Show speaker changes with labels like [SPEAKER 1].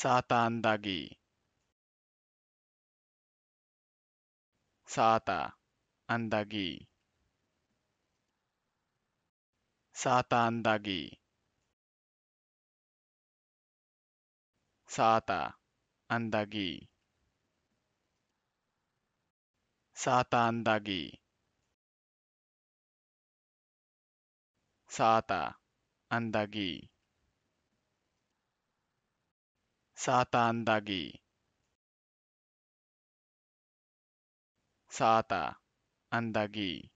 [SPEAKER 1] 사탄다기
[SPEAKER 2] 사타안다기사탄다기사타안다기사탄다기사타안다기 사탄다기 사타 안다기